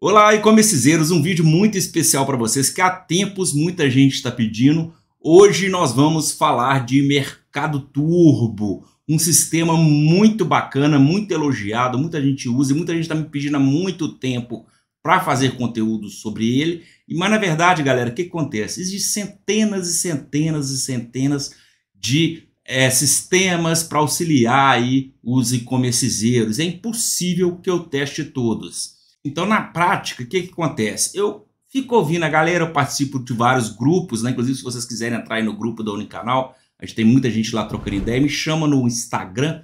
Olá, e-commercezeiros, um vídeo muito especial para vocês que há tempos muita gente está pedindo. Hoje nós vamos falar de mercado turbo, um sistema muito bacana, muito elogiado, muita gente usa e muita gente está me pedindo há muito tempo para fazer conteúdo sobre ele. Mas na verdade, galera, o que acontece? Existem centenas e centenas e centenas de é, sistemas para auxiliar aí os e commerceiros É impossível que eu teste todos. Então, na prática, o que, que acontece? Eu fico ouvindo a galera, eu participo de vários grupos, né? Inclusive, se vocês quiserem entrar aí no grupo da Unicanal, a gente tem muita gente lá trocando ideia, me chama no Instagram,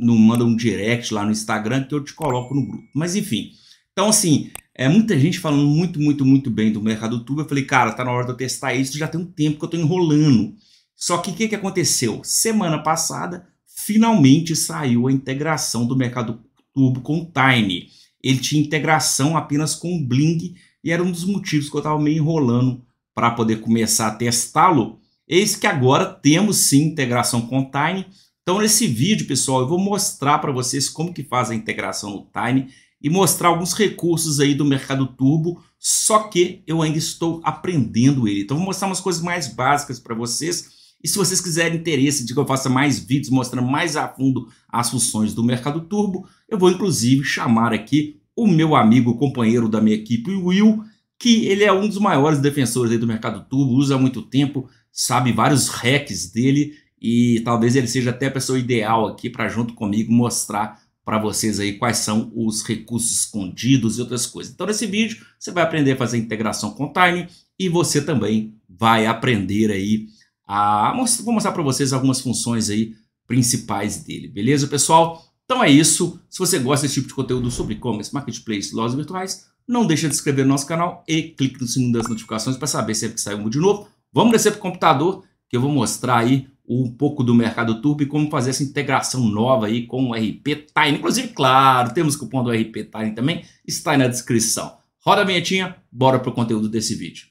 não manda um direct lá no Instagram que eu te coloco no grupo. Mas enfim. Então, assim, é muita gente falando muito, muito, muito bem do mercado tubo. Eu falei, cara, tá na hora de eu testar isso, já tem um tempo que eu tô enrolando. Só que o que, que aconteceu? Semana passada, finalmente saiu a integração do mercado Turbo com o Time ele tinha integração apenas com o Bling e era um dos motivos que eu estava meio enrolando para poder começar a testá-lo. Eis que agora temos sim integração com o Tiny. Então nesse vídeo, pessoal, eu vou mostrar para vocês como que faz a integração no Tiny e mostrar alguns recursos aí do mercado turbo, só que eu ainda estou aprendendo ele. Então vou mostrar umas coisas mais básicas para vocês. E se vocês quiserem interesse de que eu faça mais vídeos mostrando mais a fundo as funções do mercado turbo, eu vou inclusive chamar aqui o meu amigo, companheiro da minha equipe, o Will, que ele é um dos maiores defensores do mercado turbo, usa há muito tempo, sabe vários hacks dele e talvez ele seja até a pessoa ideal aqui para junto comigo mostrar para vocês aí quais são os recursos escondidos e outras coisas. Então nesse vídeo você vai aprender a fazer integração com Tiny e você também vai aprender aí a vou mostrar para vocês algumas funções aí principais dele, beleza pessoal? Então é isso. Se você gosta desse tipo de conteúdo sobre e-commerce, marketplace, lojas virtuais, não deixa de se inscrever no nosso canal e clique no sininho das notificações para saber sempre que sair um de novo. Vamos descer para o computador que eu vou mostrar aí um pouco do mercado turbo e como fazer essa integração nova aí com o RP Time. Inclusive, claro, temos o cupom do RP Time também, está aí na descrição. Roda a vinhetinha, bora para o conteúdo desse vídeo.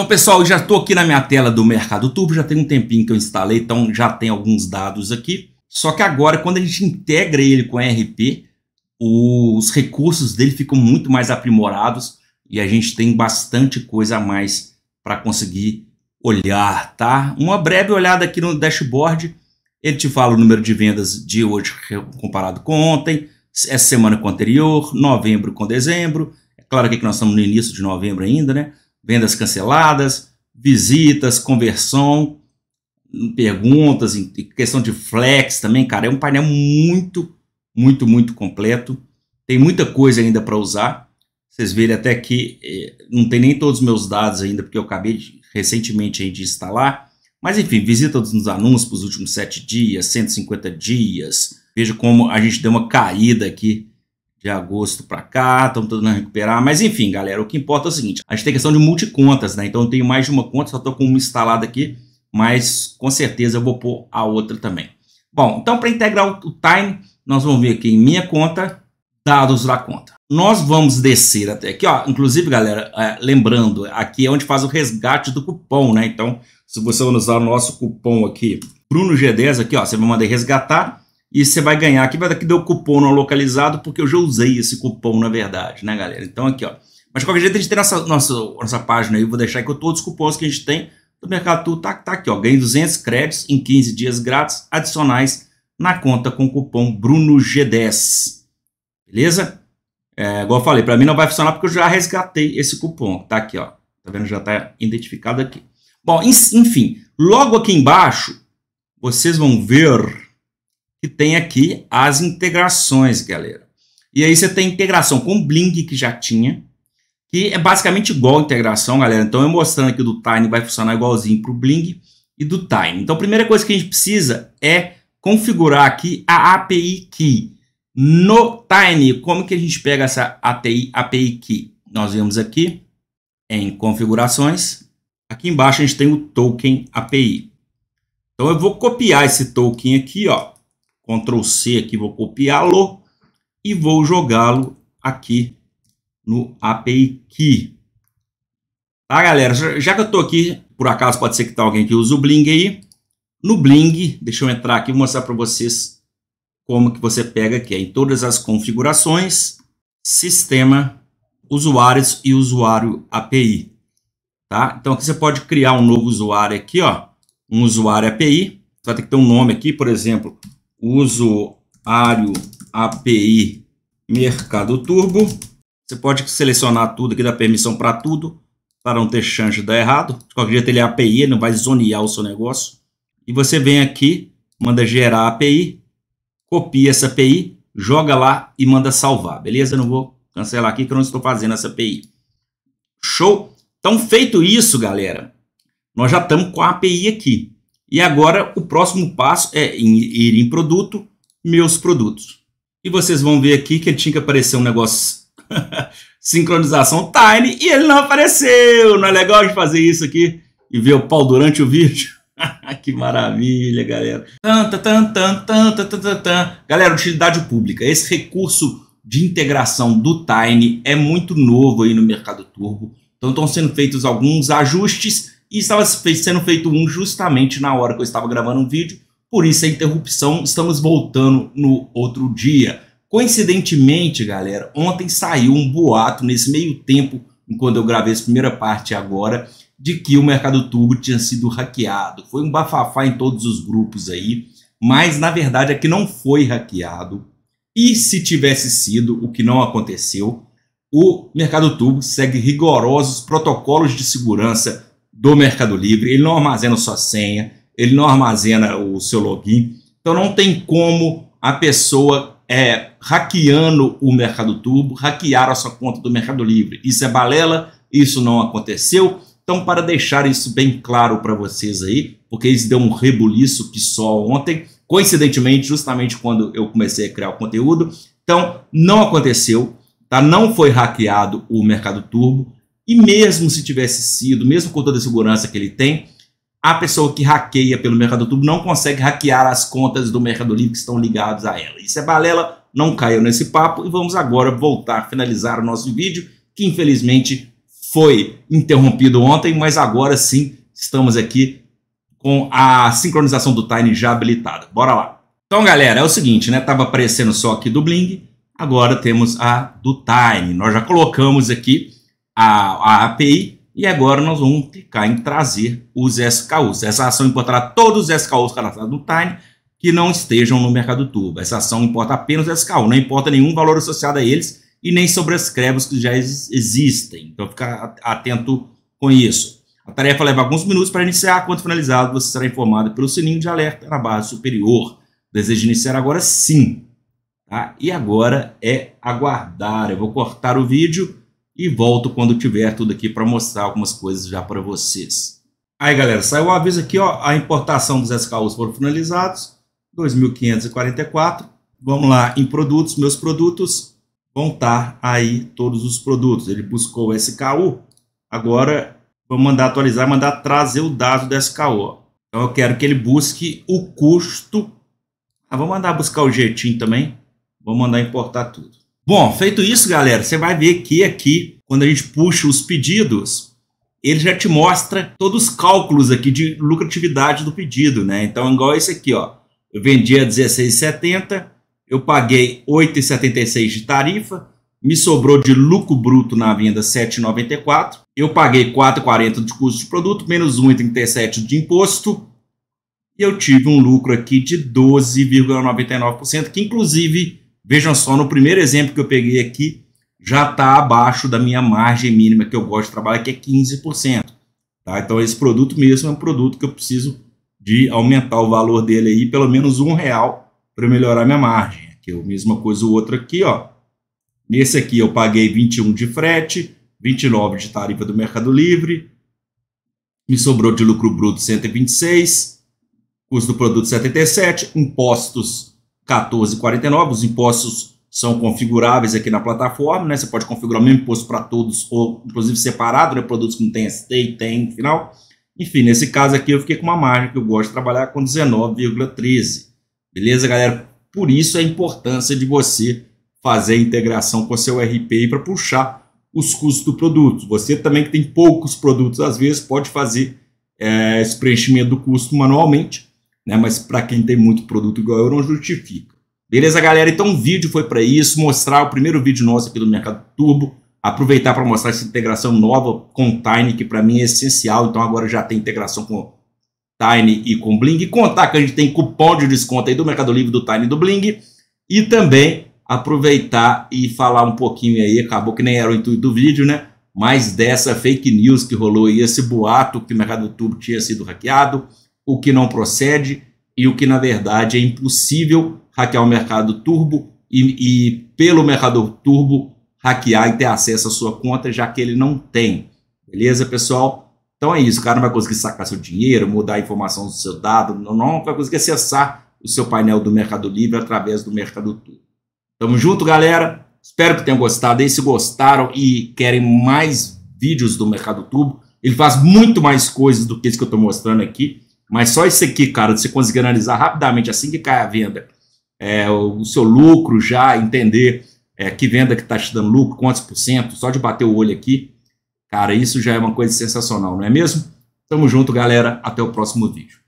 Então, pessoal, já estou aqui na minha tela do Mercado Turbo, já tem um tempinho que eu instalei, então já tem alguns dados aqui. Só que agora, quando a gente integra ele com a RP, os recursos dele ficam muito mais aprimorados e a gente tem bastante coisa a mais para conseguir olhar, tá? Uma breve olhada aqui no dashboard, ele te fala o número de vendas de hoje comparado com ontem, essa é semana com anterior, novembro com dezembro, é claro que nós estamos no início de novembro ainda, né? vendas canceladas, visitas, conversão, perguntas, questão de flex também, cara. É um painel muito, muito, muito completo. Tem muita coisa ainda para usar. Vocês verem até que eh, não tem nem todos os meus dados ainda, porque eu acabei de, recentemente aí de instalar. Mas enfim, visita nos anúncios para os últimos 7 dias, 150 dias. Veja como a gente deu uma caída aqui de agosto para cá, estamos tentando recuperar. Mas enfim, galera, o que importa é o seguinte: a gente tem questão de multicontas, né? Então eu tenho mais de uma conta, só estou com uma instalada aqui, mas com certeza eu vou pôr a outra também. Bom, então para integrar o Time, nós vamos vir aqui em minha conta, dados da conta. Nós vamos descer até aqui, ó. Inclusive, galera, é, lembrando, aqui é onde faz o resgate do cupom, né? Então, se você usar o nosso cupom aqui, BrunoG10, aqui, ó, você vai mandar resgatar e você vai ganhar. Aqui vai daqui deu cupom não localizado, porque eu já usei esse cupom, na verdade, né, galera? Então aqui, ó. Mas de qualquer jeito, a gente tem nossa, nossa, nossa página aí, vou deixar aqui todos os cupons que a gente tem do Mercado Tudo, tá, tá aqui, ó. Ganhe 200 créditos em 15 dias grátis adicionais na conta com o cupom BRUNOG10. Beleza? É, igual eu falei, para mim não vai funcionar porque eu já resgatei esse cupom. Tá aqui, ó. Tá vendo? Já tá identificado aqui. Bom, enfim, logo aqui embaixo, vocês vão ver que tem aqui as integrações, galera. E aí você tem integração com o Bling, que já tinha, que é basicamente igual a integração, galera. Então, eu mostrando aqui do Tiny vai funcionar igualzinho para o Bling e do Tiny. Então, a primeira coisa que a gente precisa é configurar aqui a API Key. No Tiny, como que a gente pega essa API, API Key? Nós vemos aqui em configurações. Aqui embaixo a gente tem o token API. Então, eu vou copiar esse token aqui, ó, Ctrl C aqui, vou copiá-lo e vou jogá-lo aqui no API Key. Tá, galera? Já que eu estou aqui, por acaso pode ser que tá alguém que usa o Bling aí. No Bling, deixa eu entrar aqui e mostrar para vocês como que você pega aqui. Em todas as configurações, sistema, usuários e usuário API. Tá? Então aqui você pode criar um novo usuário aqui, ó, um usuário API. Você vai ter que ter um nome aqui, por exemplo, usuário API Mercado Turbo. Você pode selecionar tudo aqui, dar permissão para tudo, para não ter chance de dar errado. De qualquer jeito, ele é API, ele não vai zonear o seu negócio. E você vem aqui, manda gerar a API, copia essa API, joga lá e manda salvar, beleza? Eu não vou cancelar aqui que eu não estou fazendo essa API. Show? Então, feito isso, galera, nós já estamos com a API aqui. E agora o próximo passo é ir em produto, meus produtos. E vocês vão ver aqui que ele tinha que aparecer um negócio sincronização Tiny e ele não apareceu. Não é legal de fazer isso aqui e ver o pau durante o vídeo? que maravilha, galera. Tan, tan, tan, tan, tan, tan, tan. Galera, utilidade pública. Esse recurso de integração do Tiny é muito novo aí no mercado turbo. Então estão sendo feitos alguns ajustes e estava sendo feito um justamente na hora que eu estava gravando um vídeo, por isso a interrupção, estamos voltando no outro dia. Coincidentemente, galera, ontem saiu um boato nesse meio tempo, enquanto eu gravei essa primeira parte agora, de que o Mercado Turbo tinha sido hackeado. Foi um bafafá em todos os grupos aí, mas na verdade é que não foi hackeado. E se tivesse sido, o que não aconteceu, o Mercado Turbo segue rigorosos protocolos de segurança do Mercado Livre, ele não armazena sua senha, ele não armazena o seu login. Então não tem como a pessoa é, hackeando o Mercado Turbo, hackear a sua conta do Mercado Livre. Isso é balela, isso não aconteceu. Então, para deixar isso bem claro para vocês aí, porque isso deu um rebuliço que só ontem, coincidentemente, justamente quando eu comecei a criar o conteúdo. Então, não aconteceu, tá? não foi hackeado o Mercado Turbo, e mesmo se tivesse sido, mesmo com toda a segurança que ele tem, a pessoa que hackeia pelo Mercado Tubo não consegue hackear as contas do Mercado Livre que estão ligadas a ela. Isso é balela, não caiu nesse papo e vamos agora voltar, finalizar o nosso vídeo, que infelizmente foi interrompido ontem, mas agora sim estamos aqui com a sincronização do Tiny já habilitada. Bora lá. Então, galera, é o seguinte, né? Tava aparecendo só aqui do Bling, agora temos a do Tiny. Nós já colocamos aqui a, a API e agora nós vamos clicar em trazer os SKUs. Essa ação importará todos os SKUs cadastrados no Tiny que não estejam no mercado turbo. Essa ação importa apenas o SKU, não importa nenhum valor associado a eles e nem as os que já existem. Então fica atento com isso. A tarefa leva alguns minutos para iniciar. Quando finalizado, você será informado pelo sininho de alerta na barra superior. Deseja iniciar agora? Sim. Tá? E agora é aguardar. Eu vou cortar o vídeo e volto quando tiver tudo aqui para mostrar algumas coisas já para vocês. Aí galera, saiu o aviso aqui, ó, a importação dos SKUs foram finalizados, 2.544. Vamos lá, em produtos, meus produtos, vão estar tá aí todos os produtos. Ele buscou o SKU, agora vou mandar atualizar, mandar trazer o dado do SKU. Então eu quero que ele busque o custo. Ah, vou mandar buscar o jeitinho também, vou mandar importar tudo. Bom, feito isso, galera, você vai ver que aqui, quando a gente puxa os pedidos, ele já te mostra todos os cálculos aqui de lucratividade do pedido, né? Então, igual esse aqui, ó. Eu vendi a 16,70, eu paguei 8,76 de tarifa, me sobrou de lucro bruto na venda 7,94, eu paguei 4,40 de custo de produto, menos 1,37 de imposto, e eu tive um lucro aqui de 12,99%, que inclusive Vejam só, no primeiro exemplo que eu peguei aqui, já está abaixo da minha margem mínima que eu gosto de trabalhar, que é 15%. Tá? Então, esse produto mesmo é um produto que eu preciso de aumentar o valor dele aí, pelo menos um real para melhorar minha margem. Aqui, a mesma coisa o outro aqui, ó. Nesse aqui eu paguei 21 de frete, 29 de tarifa do Mercado Livre, me sobrou de lucro bruto 126, custo do produto 77, impostos 14,49. Os impostos são configuráveis aqui na plataforma, né? Você pode configurar o mesmo imposto para todos, ou inclusive separado, né? Produtos que não tem ST e tem, final. Enfim, nesse caso aqui eu fiquei com uma margem que eu gosto de trabalhar com 19,13. Beleza, galera? Por isso a importância de você fazer a integração com seu RPI para puxar os custos do produto. Você também que tem poucos produtos, às vezes, pode fazer é, esse preenchimento do custo manualmente né? Mas para quem tem muito produto igual eu, não justifica. Beleza, galera? Então o vídeo foi para isso, mostrar o primeiro vídeo nosso aqui do Mercado Turbo, aproveitar para mostrar essa integração nova com Tiny, que para mim é essencial, então agora já tem integração com Tiny e com Bling, e contar que a gente tem cupom de desconto aí do Mercado Livre, do Tiny e do Bling, e também aproveitar e falar um pouquinho aí, acabou que nem era o intuito do vídeo, né? Mas dessa fake news que rolou e esse boato que o Mercado Turbo tinha sido hackeado, o que não procede e o que, na verdade, é impossível hackear o mercado turbo e, e pelo mercado turbo, hackear e ter acesso à sua conta, já que ele não tem. Beleza, pessoal? Então é isso, o cara não vai conseguir sacar seu dinheiro, mudar a informação do seu dado, não, não vai conseguir acessar o seu painel do Mercado Livre através do Mercado Turbo. Tamo junto, galera. Espero que tenham gostado. E se gostaram e querem mais vídeos do Mercado Turbo, ele faz muito mais coisas do que isso que eu estou mostrando aqui. Mas só isso aqui, cara, de você conseguir analisar rapidamente assim que cai a venda, é, o seu lucro já, entender é, que venda que está te dando lucro, quantos por cento, só de bater o olho aqui, cara, isso já é uma coisa sensacional, não é mesmo? Tamo junto, galera. Até o próximo vídeo.